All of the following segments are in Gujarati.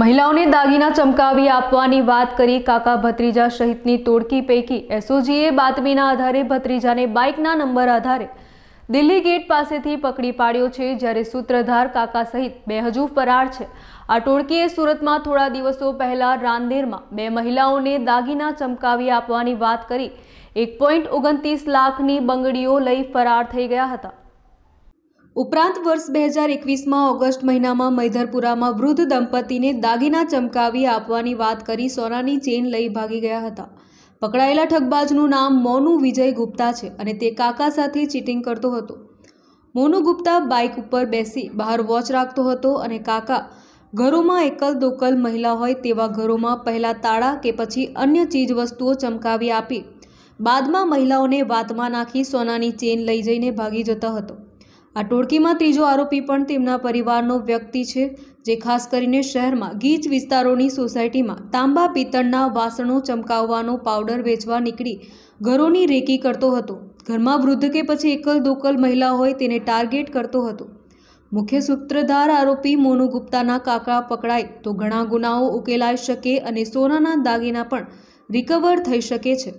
મહિલાઓને દાગીના ચમકાવી આપવાની વાત કરી કાકા ભત્રીજા સહિતની તોડકી પૈકી એસઓજીએ બાતમીના આધારે ભત્રીજાને બાઇકના નંબર આધારે દિલ્હી ગેટ પાસેથી પકડી પાડ્યો છે જ્યારે સૂત્રધાર કાકા સહિત બે હજુ ફરાર છે આ ટોળકીએ સુરતમાં થોડા દિવસો પહેલાં રાંદેરમાં બે મહિલાઓને દાગીના ચમકાવી આપવાની વાત કરી એક પોઈન્ટ ઓગણત્રીસ લાખની બંગડીઓ લઈ ફરાર થઈ ગયા હતા ઉપરાંત વર્ષ બે હજાર એકવીસમાં ઓગસ્ટ મહિનામાં મૈધરપુરામાં વૃદ્ધ દંપતીને દાગીના ચમકાવી આપવાની વાત કરી સોનાની ચેન લઈ ભાગી ગયા હતા પકડાયેલા ઠગબાજનું નામ મોનુ વિજય ગુપ્તા છે અને તે કાકા સાથે ચીટિંગ કરતો હતો મોનુ ગુપ્તા બાઇક ઉપર બેસી બહાર વોચ રાખતો હતો અને કાકા ઘરોમાં એકલ દોકલ મહિલા હોય તેવા ઘરોમાં પહેલાં તાળા કે પછી અન્ય ચીજવસ્તુઓ ચમકાવી આપી બાદમાં મહિલાઓને વાતમાં નાખી સોનાની ચેન લઈ જઈને ભાગી જતો હતો આ ટોળકીમાં ત્રીજો આરોપી પણ તેમના પરિવારનો વ્યક્તિ છે જે ખાસ કરીને શહેરમાં ગીચ વિસ્તારોની સોસાયટીમાં તાંબા પિત્તળના વાસણો ચમકાવવાનો પાવડર વેચવા નીકળી ઘરોની રેકી કરતો હતો ઘરમાં વૃદ્ધ કે પછી એકલ દોકલ મહિલા હોય તેને ટાર્ગેટ કરતો હતો મુખ્ય સૂત્રધાર આરોપી મોનુ ગુપ્તાના કાકા પકડાય તો ઘણા ગુનાઓ ઉકેલાઈ શકે અને સોનાના દાગીના પણ રિકવર થઈ શકે છે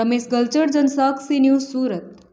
રમેશ ગલચર જનસાક્ષી ન્યૂઝ સુરત